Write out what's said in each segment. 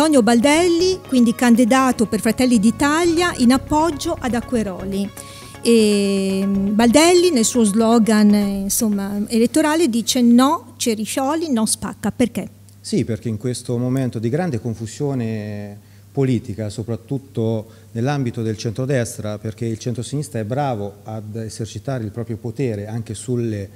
Antonio Baldelli, quindi candidato per Fratelli d'Italia in appoggio ad Acqueroli. E mm, Baldelli nel suo slogan eh, insomma, elettorale dice no Ceriscioli, no Spacca. Perché? Sì, perché in questo momento di grande confusione politica, soprattutto nell'ambito del centrodestra, perché il centrosinistra è bravo ad esercitare il proprio potere anche sulle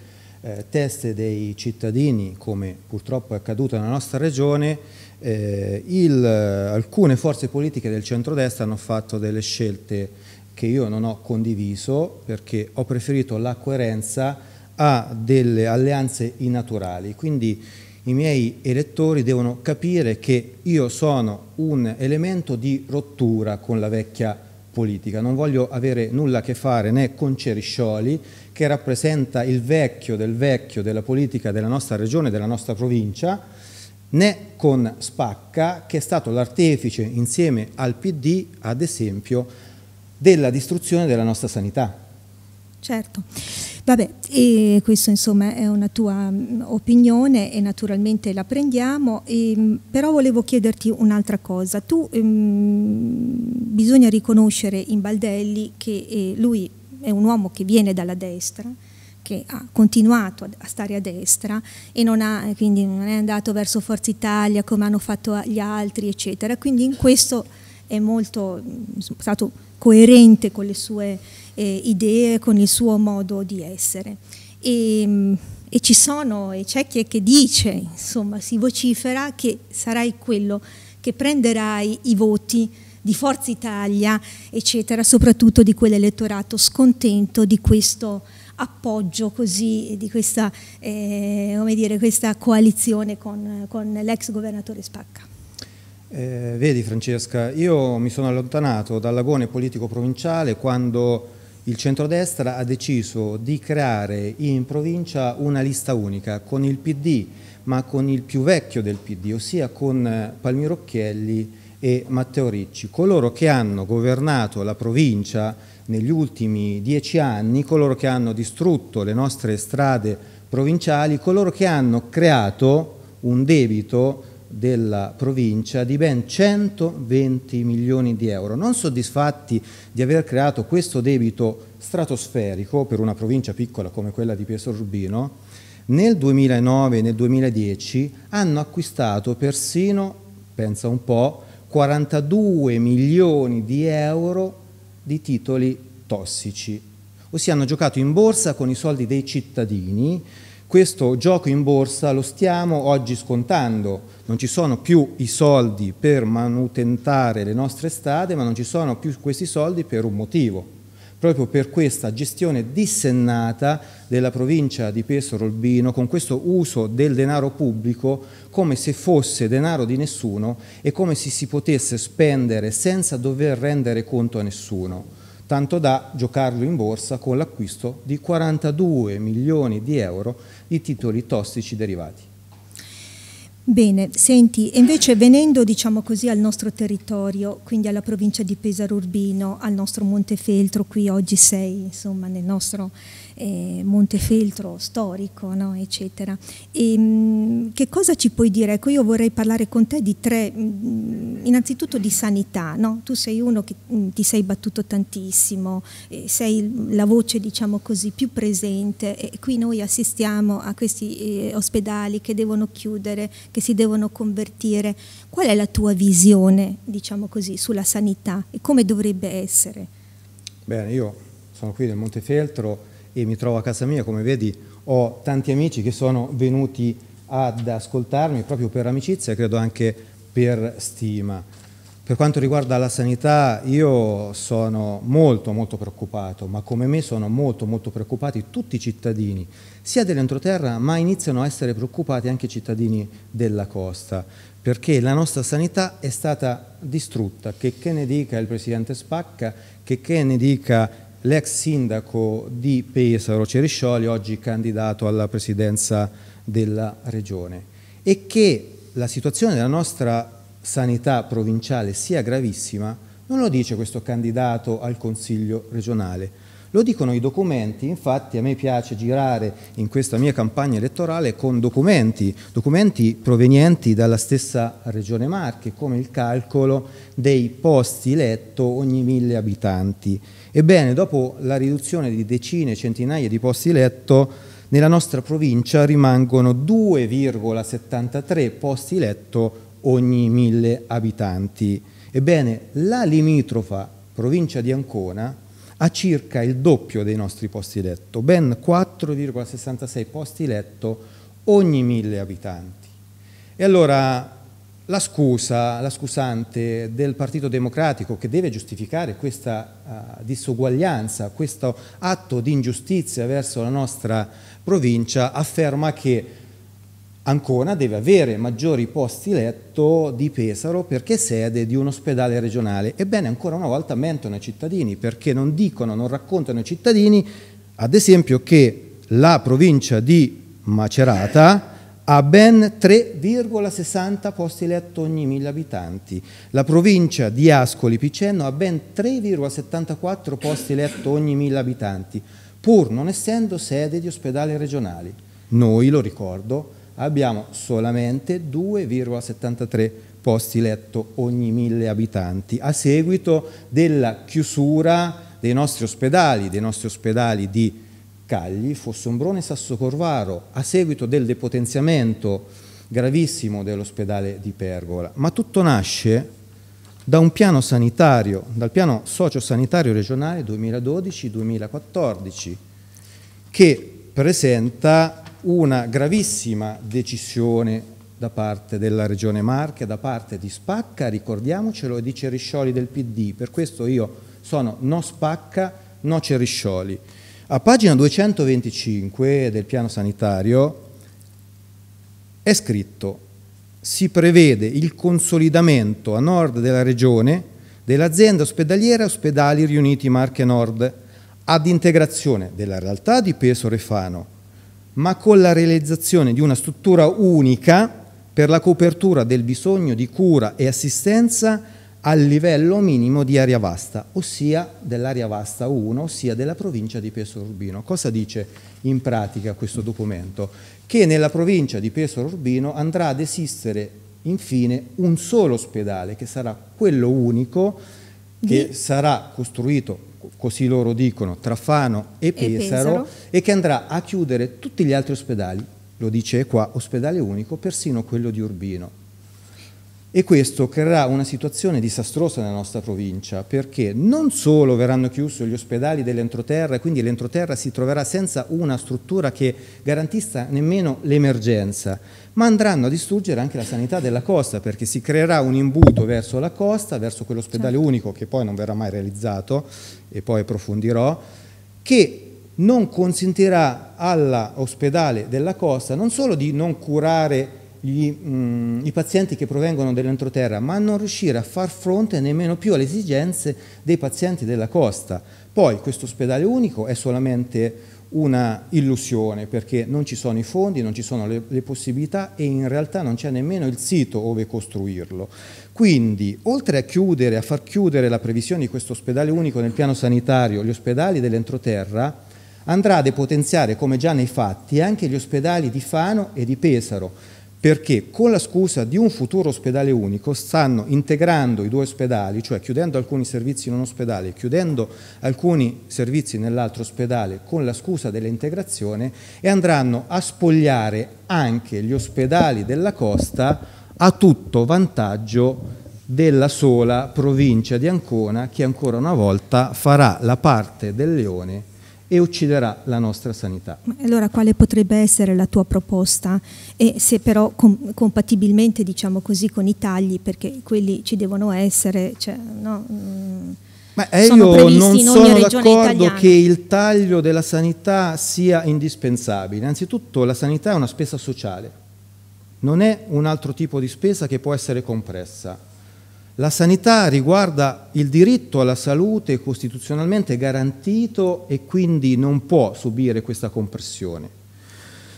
eh, teste dei cittadini, come purtroppo è accaduto nella nostra regione, eh, il, alcune forze politiche del centrodestra hanno fatto delle scelte che io non ho condiviso perché ho preferito la coerenza a delle alleanze innaturali. Quindi i miei elettori devono capire che io sono un elemento di rottura con la vecchia politica, non voglio avere nulla a che fare né con Ceriscioli che rappresenta il vecchio del vecchio della politica della nostra regione, della nostra provincia, né con Spacca, che è stato l'artefice insieme al PD, ad esempio, della distruzione della nostra sanità. Certo, vabbè, e questo insomma è una tua mm, opinione e naturalmente la prendiamo, e, ehm, però volevo chiederti un'altra cosa. Tu ehm, bisogna riconoscere in Baldelli che eh, lui è un uomo che viene dalla destra, che ha continuato a stare a destra e non, ha, eh, quindi non è andato verso Forza Italia come hanno fatto gli altri, eccetera. Quindi in questo è molto mm, stato coerente con le sue eh, idee, con il suo modo di essere. E, mm, e ci sono, e c'è chi è che dice, insomma, si vocifera che sarai quello che prenderai i voti di Forza Italia, eccetera, soprattutto di quell'elettorato scontento di questo appoggio così di questa, eh, dire, questa coalizione con, con l'ex governatore Spacca? Eh, vedi Francesca, io mi sono allontanato dall'agone politico provinciale quando il centrodestra ha deciso di creare in provincia una lista unica con il PD, ma con il più vecchio del PD, ossia con eh, Palmiro Occhielli e Matteo Ricci, coloro che hanno governato la provincia negli ultimi dieci anni coloro che hanno distrutto le nostre strade provinciali, coloro che hanno creato un debito della provincia di ben 120 milioni di euro. Non soddisfatti di aver creato questo debito stratosferico per una provincia piccola come quella di Pietro Urbino, nel 2009 e nel 2010 hanno acquistato persino, pensa un po', 42 milioni di euro di titoli tossici, ossia hanno giocato in borsa con i soldi dei cittadini. Questo gioco in borsa lo stiamo oggi scontando, non ci sono più i soldi per manutentare le nostre strade, ma non ci sono più questi soldi per un motivo, proprio per questa gestione dissennata della provincia di Pesaro Olbino, con questo uso del denaro pubblico come se fosse denaro di nessuno e come se si potesse spendere senza dover rendere conto a nessuno, tanto da giocarlo in borsa con l'acquisto di 42 milioni di euro di titoli tossici derivati. Bene, senti, invece venendo diciamo così al nostro territorio, quindi alla provincia di Pesaro Urbino, al nostro Montefeltro, qui oggi sei insomma nel nostro eh, Montefeltro storico, no? eccetera. E, ehm, che cosa ci puoi dire? Ecco, io vorrei parlare con te di tre, mm, mm, innanzitutto di sanità, no? tu sei uno che mm, ti sei battuto tantissimo, eh, sei la voce diciamo così più presente e qui noi assistiamo a questi eh, ospedali che devono chiudere, che si devono convertire. Qual è la tua visione, diciamo così, sulla sanità e come dovrebbe essere? Bene, io sono qui del Montefeltro e mi trovo a casa mia, come vedi ho tanti amici che sono venuti ad ascoltarmi proprio per amicizia e credo anche per stima. Per quanto riguarda la sanità, io sono molto molto preoccupato, ma come me sono molto molto preoccupati tutti i cittadini, sia dell'entroterra, ma iniziano a essere preoccupati anche i cittadini della costa, perché la nostra sanità è stata distrutta, che che ne dica il presidente Spacca, che che ne dica l'ex sindaco di Pesaro Ceriscioli, oggi candidato alla presidenza della regione, e che la situazione della nostra sanità provinciale sia gravissima, non lo dice questo candidato al Consiglio regionale, lo dicono i documenti, infatti a me piace girare in questa mia campagna elettorale con documenti, documenti provenienti dalla stessa Regione Marche, come il calcolo dei posti letto ogni mille abitanti. Ebbene, dopo la riduzione di decine, centinaia di posti letto, nella nostra provincia rimangono 2,73 posti letto ogni mille abitanti. Ebbene, la limitrofa provincia di Ancona ha circa il doppio dei nostri posti letto, ben 4,66 posti letto ogni mille abitanti. E allora la scusa, la scusante del Partito Democratico che deve giustificare questa uh, disuguaglianza, questo atto di ingiustizia verso la nostra provincia, afferma che Ancona deve avere maggiori posti letto di Pesaro perché è sede di un ospedale regionale. Ebbene, ancora una volta mentono i cittadini perché non dicono, non raccontano ai cittadini, ad esempio, che la provincia di Macerata ha ben 3,60 posti letto ogni 1000 abitanti. La provincia di Ascoli Piceno ha ben 3,74 posti letto ogni 1000 abitanti, pur non essendo sede di ospedali regionali. Noi, lo ricordo, abbiamo solamente 2,73 posti letto ogni 1000 abitanti, a seguito della chiusura dei nostri ospedali, dei nostri ospedali di Scagli, Fossombrone e Corvaro a seguito del depotenziamento gravissimo dell'ospedale di Pergola. Ma tutto nasce da un piano sanitario, dal piano sociosanitario regionale 2012-2014, che presenta una gravissima decisione da parte della Regione Marche, da parte di Spacca, ricordiamocelo, e di Ceriscioli del PD. Per questo io sono no Spacca, no Ceriscioli. A pagina 225 del piano sanitario è scritto si prevede il consolidamento a nord della regione dell'azienda ospedaliera Ospedali Riuniti Marche Nord ad integrazione della realtà di Peso Refano, ma con la realizzazione di una struttura unica per la copertura del bisogno di cura e assistenza al livello minimo di area vasta, ossia dell'area vasta 1, ossia della provincia di Pesaro Urbino. Cosa dice in pratica questo documento? Che nella provincia di Pesaro Urbino andrà ad esistere infine un solo ospedale, che sarà quello unico, che di... sarà costruito, così loro dicono, tra Fano e Pesaro, e Pesaro e che andrà a chiudere tutti gli altri ospedali, lo dice qua, ospedale unico, persino quello di Urbino e questo creerà una situazione disastrosa nella nostra provincia, perché non solo verranno chiusi gli ospedali dell'entroterra, e quindi l'entroterra si troverà senza una struttura che garantisca nemmeno l'emergenza, ma andranno a distruggere anche la sanità della costa, perché si creerà un imbuto verso la costa, verso quell'ospedale certo. unico che poi non verrà mai realizzato, e poi approfondirò, che non consentirà all'ospedale della costa non solo di non curare gli, mh, mm, i pazienti che provengono dall'entroterra, ma non riuscire a far fronte nemmeno più alle esigenze dei pazienti della costa. Poi questo ospedale unico è solamente una illusione perché non ci sono i fondi, non ci sono le, le possibilità e in realtà non c'è nemmeno il sito dove costruirlo. Quindi, oltre a chiudere, a far chiudere la previsione di questo ospedale unico nel piano sanitario, gli ospedali dell'entroterra, andrà a depotenziare, come già nei fatti, anche gli ospedali di Fano e di Pesaro, perché con la scusa di un futuro ospedale unico stanno integrando i due ospedali, cioè chiudendo alcuni servizi in un ospedale e chiudendo alcuni servizi nell'altro ospedale con la scusa dell'integrazione e andranno a spogliare anche gli ospedali della costa a tutto vantaggio della sola provincia di Ancona che ancora una volta farà la parte del leone e ucciderà la nostra sanità. Allora quale potrebbe essere la tua proposta? E se però com compatibilmente diciamo così con i tagli, perché quelli ci devono essere, cioè, no, mm, ma io non sono d'accordo che il taglio della sanità sia indispensabile. Innanzitutto la sanità è una spesa sociale, non è un altro tipo di spesa che può essere compressa. La sanità riguarda il diritto alla salute costituzionalmente garantito e quindi non può subire questa compressione.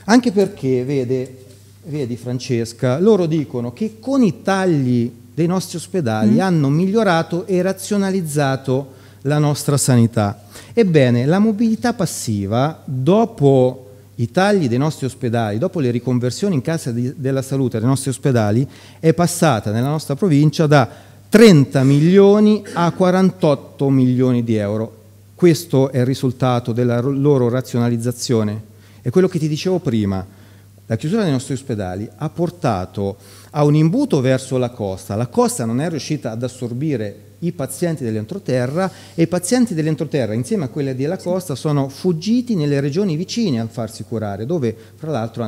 Anche perché, vede, vedi Francesca, loro dicono che con i tagli dei nostri ospedali mm. hanno migliorato e razionalizzato la nostra sanità. Ebbene, la mobilità passiva, dopo i tagli dei nostri ospedali, dopo le riconversioni in casa di, della salute dei nostri ospedali, è passata nella nostra provincia da 30 milioni a 48 milioni di euro. Questo è il risultato della loro razionalizzazione. E quello che ti dicevo prima. La chiusura dei nostri ospedali ha portato a un imbuto verso la costa. La costa non è riuscita ad assorbire i pazienti dell'entroterra e i pazienti dell'entroterra insieme a quelli della costa sono fuggiti nelle regioni vicine a farsi curare dove fra l'altro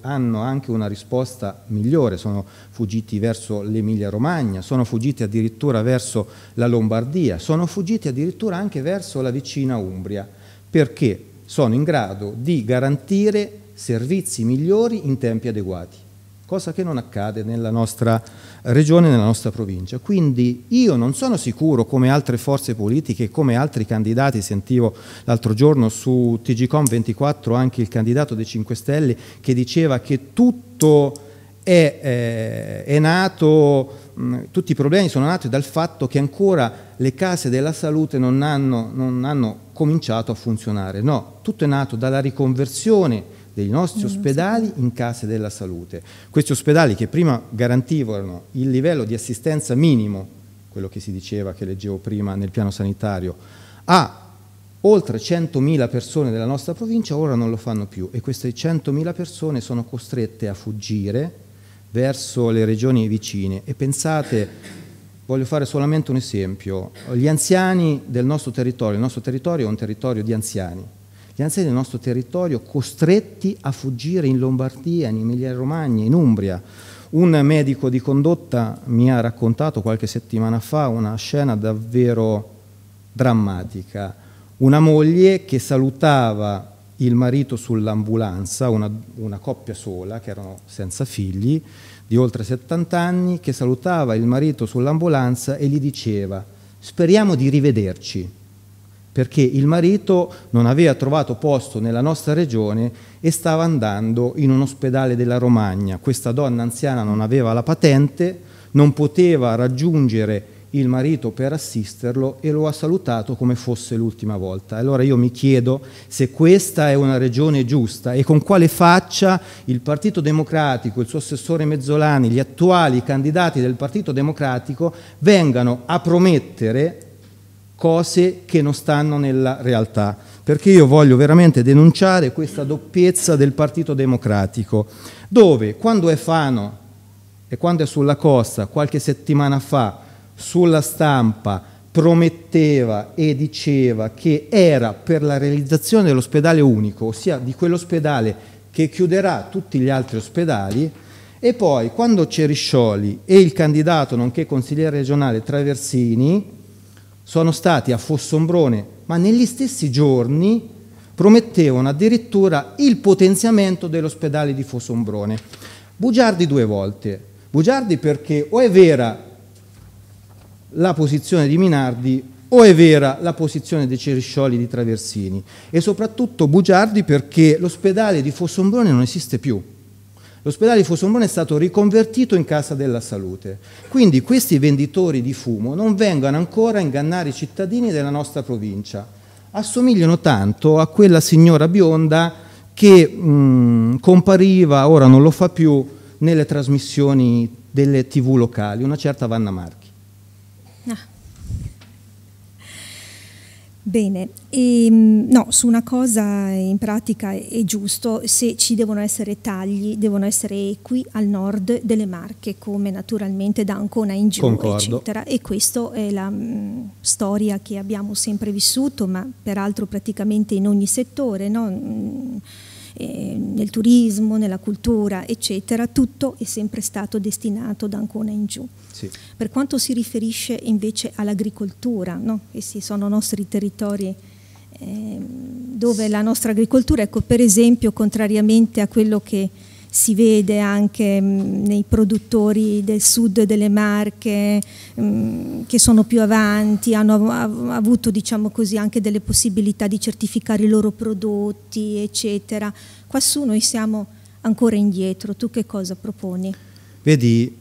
hanno anche una risposta migliore, sono fuggiti verso l'Emilia Romagna, sono fuggiti addirittura verso la Lombardia, sono fuggiti addirittura anche verso la vicina Umbria perché sono in grado di garantire servizi migliori in tempi adeguati cosa che non accade nella nostra regione, nella nostra provincia. Quindi io non sono sicuro, come altre forze politiche, come altri candidati, sentivo l'altro giorno su TGCOM 24 anche il candidato dei 5 Stelle che diceva che tutto è, eh, è nato, mh, tutti i problemi sono nati dal fatto che ancora le case della salute non hanno, non hanno cominciato a funzionare. No, tutto è nato dalla riconversione dei nostri ospedali in case della salute. Questi ospedali che prima garantivano il livello di assistenza minimo, quello che si diceva, che leggevo prima nel piano sanitario, a oltre 100.000 persone della nostra provincia, ora non lo fanno più e queste 100.000 persone sono costrette a fuggire verso le regioni vicine e pensate voglio fare solamente un esempio. Gli anziani del nostro territorio, il nostro territorio è un territorio di anziani, gli anziani del nostro territorio costretti a fuggire in Lombardia, in Emilia-Romagna, in Umbria. Un medico di condotta mi ha raccontato qualche settimana fa una scena davvero drammatica. Una moglie che salutava il marito sull'ambulanza, una, una, coppia sola, che erano senza figli, di oltre 70 anni, che salutava il marito sull'ambulanza e gli diceva speriamo di rivederci perché il marito non aveva trovato posto nella nostra regione e stava andando in un ospedale della Romagna. Questa donna anziana non aveva la patente, non poteva raggiungere il marito per assisterlo e lo ha salutato come fosse l'ultima volta. Allora io mi chiedo se questa è una regione giusta e con quale faccia il Partito Democratico, il suo assessore Mezzolani, gli attuali candidati del Partito Democratico vengano a promettere cose che non stanno nella realtà, perché io voglio veramente denunciare questa doppiezza del Partito Democratico, dove quando è Fano e quando è sulla costa, qualche settimana fa, sulla stampa, prometteva e diceva che era per la realizzazione dell'ospedale unico, ossia di quell'ospedale che chiuderà tutti gli altri ospedali, e poi quando Ceriscioli e il candidato nonché consigliere regionale Traversini sono stati a Fossombrone, ma negli stessi giorni promettevano addirittura il potenziamento dell'ospedale di Fossombrone. Bugiardi due volte. Bugiardi perché o è vera la posizione di Minardi o è vera la posizione dei Ceriscioli di Traversini e soprattutto bugiardi perché l'ospedale di Fossombrone non esiste più. L'ospedale di Fusombrone è stato riconvertito in casa della salute. Quindi questi venditori di fumo non vengano ancora a ingannare i cittadini della nostra provincia. Assomigliano tanto a quella signora bionda che mh, mm, compariva, ora non lo fa più, nelle trasmissioni delle tv locali, una certa Vanna Marca. Bene, e, ehm, no, su una cosa in pratica è giusto, se ci devono essere tagli, devono essere equi al nord delle Marche, come naturalmente da Ancona in giù, Concordo. eccetera. E questa è la mh, mm, storia che abbiamo sempre vissuto, ma peraltro praticamente in ogni settore, no? Mm, eh, nel turismo, nella cultura, eccetera, tutto è sempre stato destinato da Ancona in giù. Sì. Per quanto si riferisce invece all'agricoltura, no? questi sono nostri territori eh, dove la nostra agricoltura, ecco per esempio, contrariamente a quello che si vede anche mh, mm, nei produttori del sud delle Marche mh, mm, che sono più avanti, hanno av avuto diciamo così, anche delle possibilità di certificare i loro prodotti, eccetera. Quassù noi siamo ancora indietro, tu che cosa proponi? Vedi,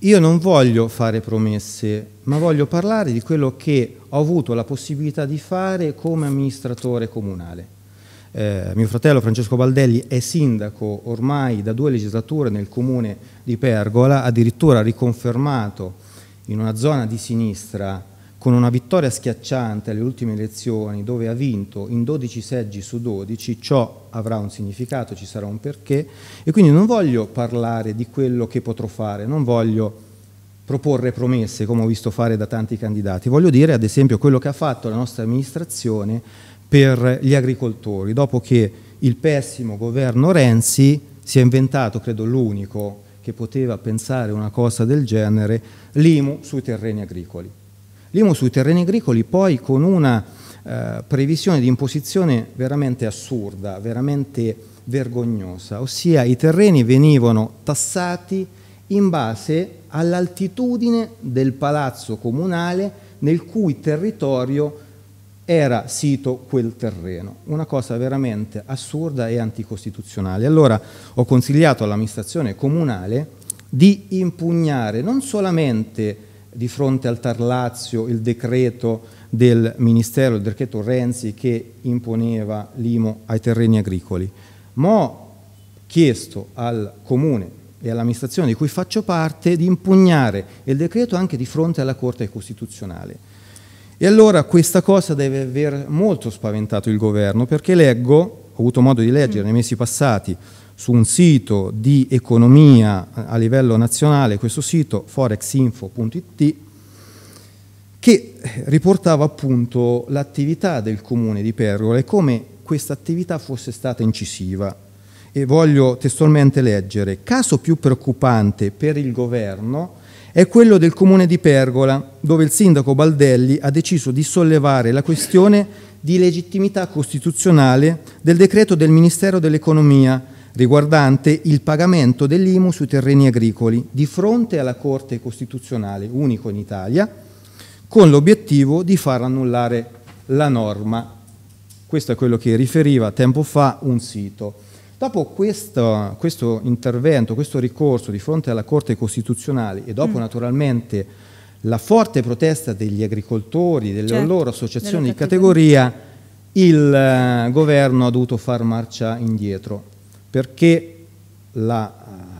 io non voglio fare promesse, ma voglio parlare di quello che ho avuto la possibilità di fare come amministratore comunale. Eh, mio fratello Francesco Baldelli è sindaco ormai da due legislature nel comune di Pergola, addirittura riconfermato in una zona di sinistra con una vittoria schiacciante alle ultime elezioni dove ha vinto in 12 seggi su 12, ciò avrà un significato, ci sarà un perché e quindi non voglio parlare di quello che potrò fare, non voglio proporre promesse come ho visto fare da tanti candidati, voglio dire ad esempio quello che ha fatto la nostra amministrazione per gli agricoltori, dopo che il pessimo governo Renzi si è inventato, credo l'unico che poteva pensare una cosa del genere, l'IMU sui terreni agricoli. L'IMU sui terreni agricoli poi con una eh, previsione di imposizione veramente assurda, veramente vergognosa, ossia i terreni venivano tassati in base all'altitudine del palazzo comunale nel cui territorio era sito quel terreno. Una cosa veramente assurda e anticostituzionale. Allora ho consigliato all'amministrazione comunale di impugnare non solamente di fronte al Tarlazio il decreto del Ministero, il decreto Renzi che imponeva l'IMO ai terreni agricoli, ma ho chiesto al Comune e all'amministrazione di cui faccio parte di impugnare il decreto anche di fronte alla Corte Costituzionale e allora questa cosa deve aver molto spaventato il governo, perché leggo, ho avuto modo di leggere mm. nei mesi passati, su un sito di economia a livello nazionale, questo sito forexinfo.it, che riportava appunto l'attività del comune di Pergola e come questa attività fosse stata incisiva. E voglio testualmente leggere, caso più preoccupante per il governo è quello del comune di Pergola, dove il sindaco Baldelli ha deciso di sollevare la questione di legittimità costituzionale del decreto del Ministero dell'Economia riguardante il pagamento dell'IMU sui terreni agricoli di fronte alla Corte Costituzionale, unico in Italia, con l'obiettivo di far annullare la norma. Questo è quello che riferiva tempo fa un sito. Dopo questo, questo, intervento, questo ricorso di fronte alla Corte Costituzionale e dopo mm. naturalmente la forte protesta degli agricoltori, delle certo, loro associazioni di categoria, il uh, governo ha dovuto far marcia indietro perché eh,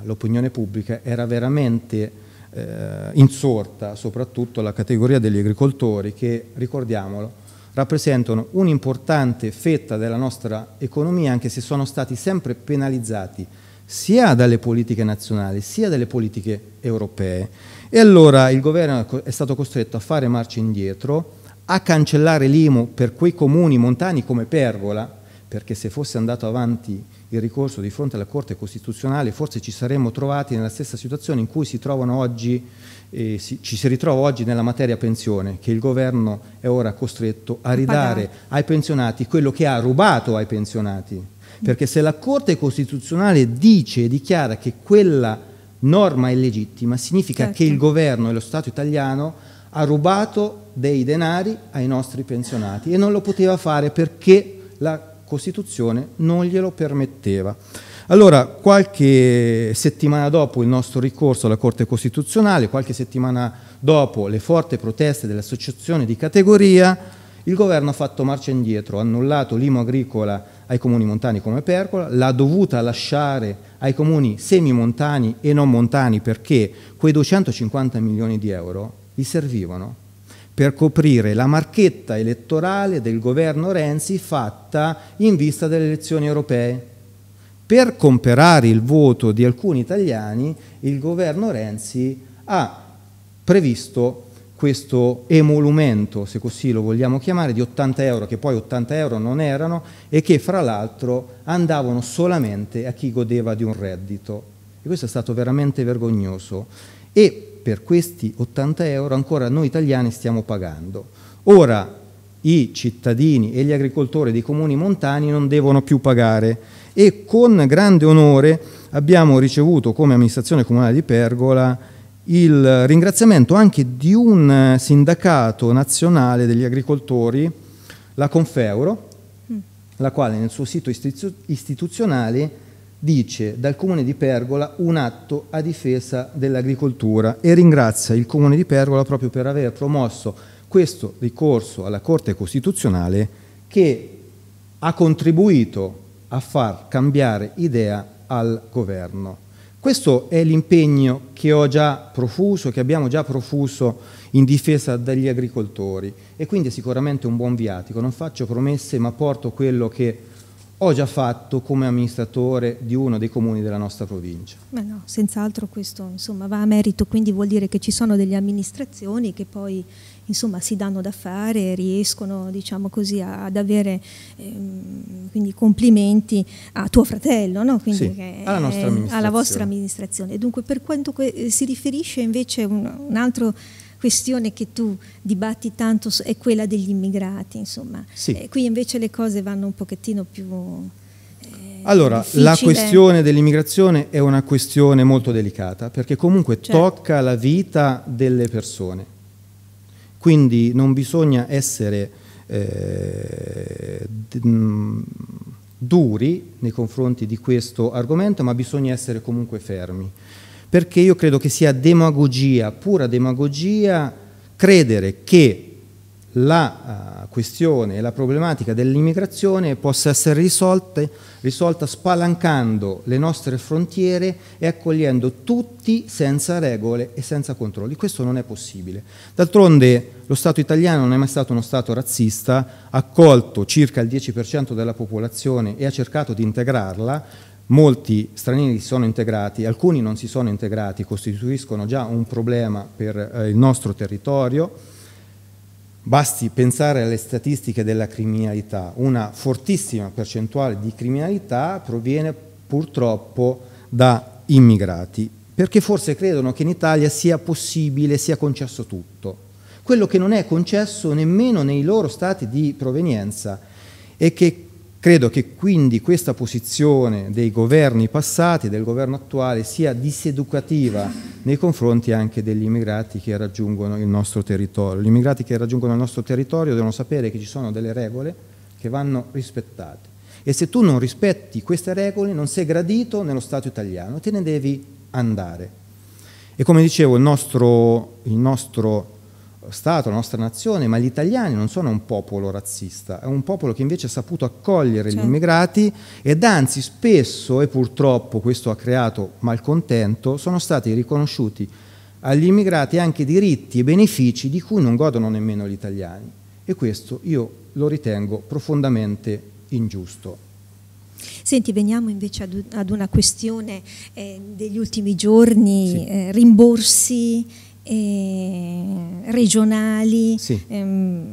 l'opinione uh, pubblica era veramente uh, insorta, soprattutto la categoria degli agricoltori che, ricordiamolo, rappresentano un'importante fetta della nostra economia, anche se sono stati sempre penalizzati sia dalle politiche nazionali sia dalle politiche europee. E allora il governo è stato costretto a fare marcia indietro, a cancellare l'IMU per quei comuni montani come Pergola, perché se fosse andato avanti il ricorso di fronte alla Corte Costituzionale forse ci saremmo trovati nella stessa situazione in cui si trovano oggi e si, ci si ritrova oggi nella materia pensione che il governo è ora costretto a ridare Pagare. ai pensionati quello che ha rubato ai pensionati. Perché se la Corte Costituzionale dice e dichiara che quella norma è legittima, significa certo. che il certo. governo e lo Stato italiano ha rubato dei denari ai nostri pensionati e non lo poteva fare perché la Costituzione non glielo permetteva. Allora, qualche settimana dopo il nostro ricorso alla Corte Costituzionale, qualche settimana dopo le forti proteste dell'associazione di categoria, il governo ha fatto marcia indietro, ha annullato l'IMO agricola ai comuni montani come percola, l'ha dovuta lasciare ai comuni semimontani e non montani perché quei 250 milioni di euro gli servivano per coprire la marchetta elettorale del governo Renzi fatta in vista delle elezioni europee per comperare il voto di alcuni italiani, il governo Renzi ha previsto questo emolumento, se così lo vogliamo chiamare, di 80 euro, che poi 80 euro non erano e che fra l'altro andavano solamente a chi godeva di un reddito. E questo è stato veramente vergognoso. E per questi 80 euro ancora noi italiani stiamo pagando. Ora i cittadini e gli agricoltori dei comuni montani non devono più pagare e con grande onore abbiamo ricevuto come amministrazione comunale di Pergola il ringraziamento anche di un sindacato nazionale degli agricoltori, la Confeuro, mm. la quale nel suo sito istituzionale dice dal Comune di Pergola un atto a difesa dell'agricoltura e ringrazia il Comune di Pergola proprio per aver promosso questo ricorso alla Corte Costituzionale che ha contribuito a far cambiare idea al governo. Questo è l'impegno che ho già profuso, che abbiamo già profuso in difesa degli agricoltori e quindi è sicuramente un buon viatico. Non faccio promesse ma porto quello che ho già fatto come amministratore di uno dei comuni della nostra provincia. Ma no, senz'altro questo insomma, va a merito, quindi vuol dire che ci sono delle amministrazioni che poi insomma, si danno da fare, e riescono diciamo così, ad avere ehm, complimenti a tuo fratello, no? sì, eh, alla, alla, vostra amministrazione. Dunque per quanto eh, si riferisce invece un, un altro questione che tu dibatti tanto è quella degli immigrati, insomma. Sì. Eh, qui invece le cose vanno un pochettino più... Eh, allora, difficile. la questione dell'immigrazione è una questione molto delicata perché comunque certo. tocca la vita delle persone. Quindi non bisogna essere eh, mm, duri nei confronti di questo argomento, ma bisogna essere comunque fermi perché io credo che sia demagogia, pura demagogia, credere che la uh, questione e la problematica dell'immigrazione possa essere risolte, risolta spalancando le nostre frontiere e accogliendo tutti senza regole e senza controlli. Questo non è possibile. D'altronde lo Stato italiano non è mai stato uno Stato razzista, ha accolto circa il 10% della popolazione e ha cercato di integrarla, Molti stranieri si sono integrati, alcuni non si sono integrati, costituiscono già un problema per eh, il nostro territorio. Basti pensare alle statistiche della criminalità, una fortissima percentuale di criminalità proviene purtroppo da immigrati, perché forse credono che in Italia sia possibile, sia concesso tutto, quello che non è concesso nemmeno nei loro stati di provenienza e che Credo che quindi questa posizione dei governi passati, del governo attuale, sia diseducativa nei confronti anche degli immigrati che raggiungono il nostro territorio. Gli immigrati che raggiungono il nostro territorio devono sapere che ci sono delle regole che vanno rispettate. E se tu non rispetti queste regole, non sei gradito nello Stato italiano, te ne devi andare. E come dicevo, il nostro, il nostro Stato, la nostra nazione, ma gli italiani non sono un popolo razzista, è un popolo che invece ha saputo accogliere certo. gli immigrati ed anzi spesso, e purtroppo questo ha creato malcontento, sono stati riconosciuti agli immigrati anche diritti e benefici di cui non godono nemmeno gli italiani. E questo io lo ritengo profondamente ingiusto. Senti, veniamo invece ad, una questione eh, degli ultimi giorni, sì. eh, rimborsi eh, regionali, sì. ehm,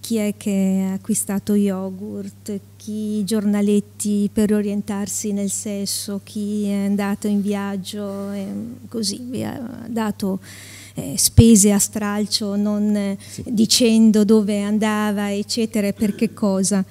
chi è che ha acquistato yogurt, chi giornaletti per orientarsi nel sesso, chi è andato in viaggio, ehm, così via, dato... Eh, spese a stralcio, non eh, sì. dicendo dove andava, eccetera, perché cosa.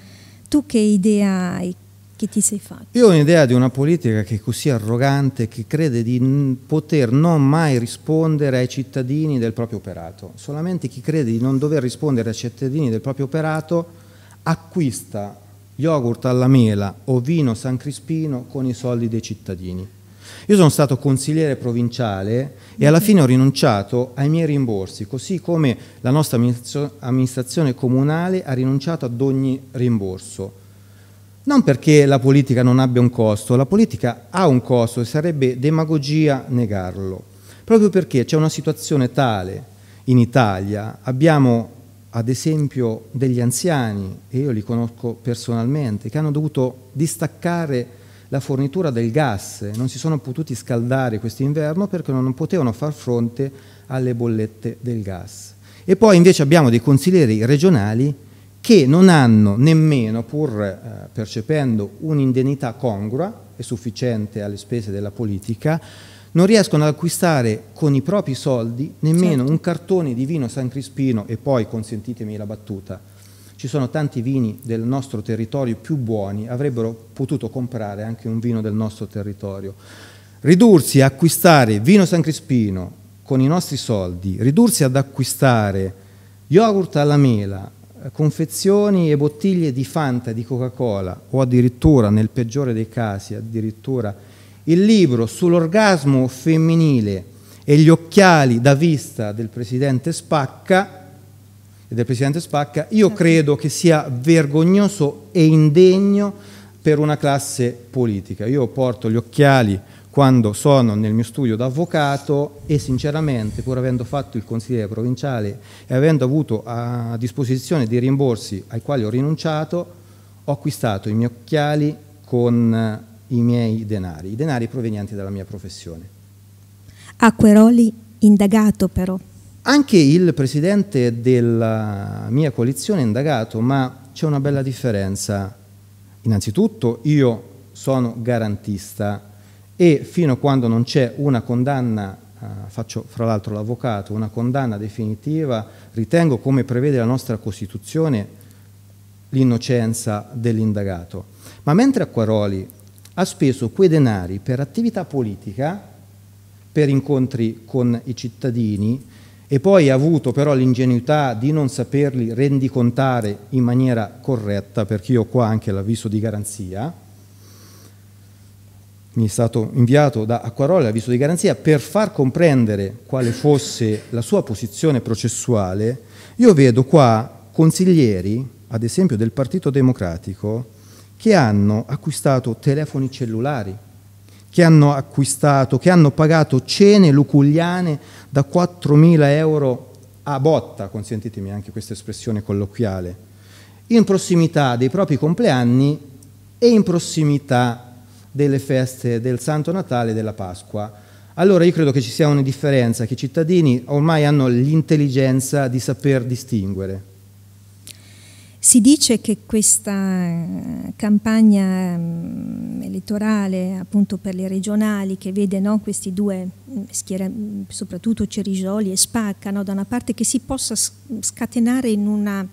Tu che idea hai? che ti sei fatto? Io ho un'idea di una politica che è così arrogante, che crede di poter non mai rispondere ai cittadini del proprio operato. Solamente chi crede di non dover rispondere ai cittadini del proprio operato acquista yogurt alla mela o vino San Crispino con i soldi dei cittadini. Io sono stato consigliere provinciale e alla fine ho rinunciato ai miei rimborsi, così come la nostra amministrazione comunale ha rinunciato ad ogni rimborso. Non perché la politica non abbia un costo, la politica ha un costo e sarebbe demagogia negarlo, proprio perché c'è una situazione tale in Italia, abbiamo ad esempio degli anziani, e io li conosco personalmente, che hanno dovuto distaccare la fornitura del gas, non si sono potuti scaldare quest'inverno perché non potevano far fronte alle bollette del gas. E poi invece abbiamo dei consiglieri regionali che non hanno nemmeno, pur eh, percependo un'indennità congrua e sufficiente alle spese della politica, non riescono ad acquistare con i propri soldi nemmeno certo. un cartone di vino San Crispino e poi, consentitemi la battuta, ci sono tanti vini del nostro territorio più buoni, avrebbero potuto comprare anche un vino del nostro territorio. Ridursi a acquistare vino San Crispino con i nostri soldi, ridursi ad acquistare yogurt alla mela, confezioni e bottiglie di Fanta, di Coca-Cola o addirittura, nel peggiore dei casi, addirittura il libro sull'orgasmo femminile e gli occhiali da vista del presidente Spacca, del presidente Spacca io credo che sia vergognoso e indegno per una classe politica. Io porto gli occhiali quando sono nel mio studio d'avvocato e sinceramente pur avendo fatto il consigliere provinciale e avendo avuto a disposizione dei rimborsi ai quali ho rinunciato, ho acquistato i miei occhiali con i miei denari, i denari provenienti dalla mia professione. Acqueroli indagato però. Anche il presidente della mia coalizione è indagato, ma c'è una bella differenza. Innanzitutto io sono garantista e fino a quando non c'è una condanna, eh, faccio fra l'altro l'avvocato, una condanna definitiva, ritengo come prevede la nostra Costituzione l'innocenza dell'indagato. Ma mentre Acquaroli ha speso quei denari per attività politica, per incontri con i cittadini e poi ha avuto però l'ingenuità di non saperli rendicontare in maniera corretta, perché io ho qua anche l'avviso di garanzia, mi è stato inviato da Acquarola l'avviso di garanzia, per far comprendere quale fosse la sua posizione processuale, io vedo qua consiglieri, ad esempio del Partito Democratico, che hanno acquistato telefoni cellulari, che hanno acquistato, che hanno pagato cene luculiane da 4.000 euro a botta, consentitemi anche questa espressione colloquiale, in prossimità dei propri compleanni e in prossimità delle feste del Santo Natale e della Pasqua. Allora io credo che ci sia una differenza, che i cittadini ormai hanno l'intelligenza di saper distinguere. Si dice che questa eh, campagna mm, elettorale appunto per le regionali che vede no, questi due mm, schiera, mm, soprattutto Cerisoli e Spacca no, da una parte che si possa scatenare in una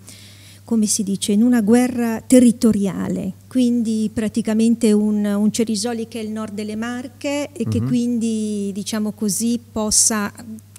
come si dice, in una guerra territoriale, quindi praticamente un, un Cerisoli che è il nord delle Marche e che mm -hmm. quindi, diciamo così, possa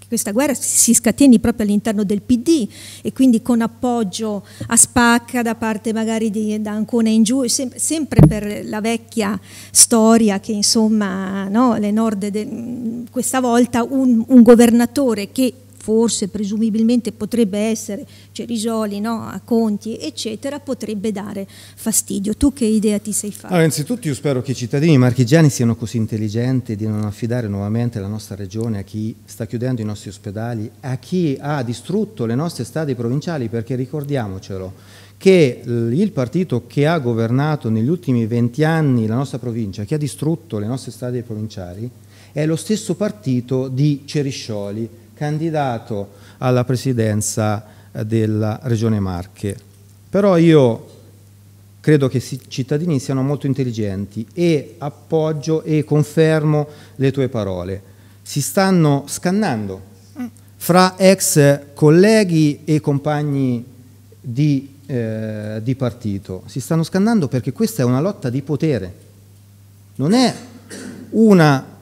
questa guerra si scateni proprio all'interno del PD e quindi con appoggio a Spacca da parte magari di, da Ancona in giù, sempre, sempre per la vecchia storia che insomma no, le nord, de, questa volta un, un governatore che forse presumibilmente potrebbe essere Cerisoli, cioè no? a Conti, eccetera, potrebbe dare fastidio. Tu che idea ti sei fatta? Allora, innanzitutto io spero che i cittadini marchigiani siano così intelligenti di non affidare nuovamente la nostra regione a chi sta chiudendo i nostri ospedali, a chi ha distrutto le nostre strade provinciali, perché ricordiamocelo che il partito che ha governato negli ultimi 20 anni la nostra provincia, che ha distrutto le nostre strade provinciali, è lo stesso partito di Ceriscioli, candidato alla presidenza eh, della Regione Marche. Però io credo che i cittadini siano molto intelligenti e appoggio e confermo le tue parole. Si stanno scannando fra ex colleghi e compagni di, eh, di partito. Si stanno scannando perché questa è una lotta di potere. Non è una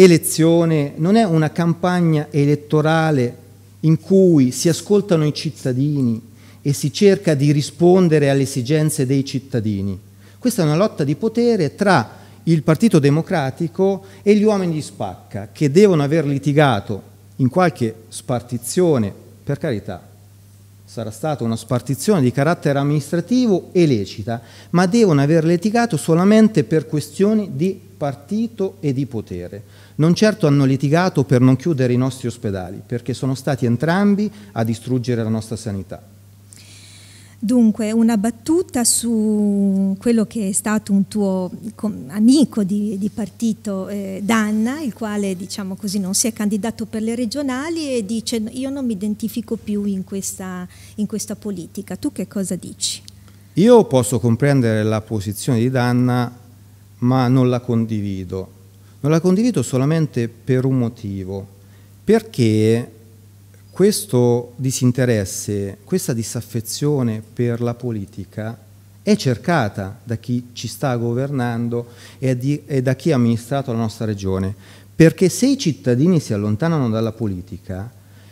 elezione non è una campagna elettorale in cui si ascoltano i cittadini e si cerca di rispondere alle esigenze dei cittadini. Questa è una lotta di potere tra il Partito Democratico e gli uomini di spacca che devono aver litigato in qualche spartizione, per carità, sarà stata una spartizione di carattere amministrativo e lecita, ma devono aver litigato solamente per questioni di partito e di potere. Non certo hanno litigato per non chiudere i nostri ospedali, perché sono stati entrambi a distruggere la nostra sanità. Dunque, una battuta su quello che è stato un tuo amico di, di partito, eh, Danna, il quale diciamo così, non si è candidato per le regionali e dice io non mi identifico più in questa, in questa politica. Tu che cosa dici? Io posso comprendere la posizione di Danna ma non la condivido. Non la condivido solamente per un motivo, perché questo disinteresse, questa disaffezione per la politica è cercata da chi ci sta governando e, da chi ha amministrato la nostra regione, perché se i cittadini si allontanano dalla politica,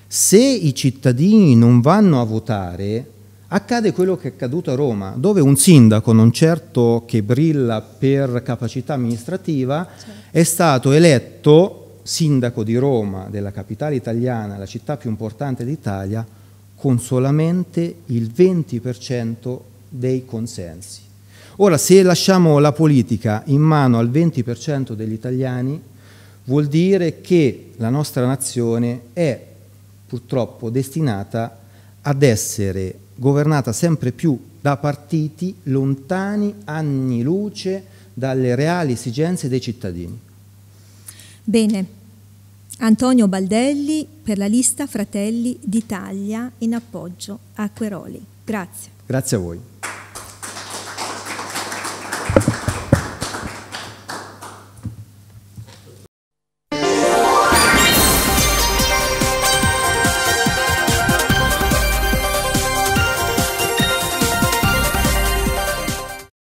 se i cittadini non vanno a votare, Accade quello che è accaduto a Roma, dove un sindaco, non certo che brilla per capacità amministrativa, sì. Certo. è stato eletto sindaco di Roma, della capitale italiana, la città più importante d'Italia, con solamente il 20% dei consensi. Ora, se lasciamo la politica in mano al 20% degli italiani, vuol dire che la nostra nazione è purtroppo destinata ad essere governata sempre più da partiti lontani anni luce dalle reali esigenze dei cittadini. Bene, Antonio Baldelli per la lista Fratelli d'Italia in appoggio a Queroli. Grazie. Grazie a voi.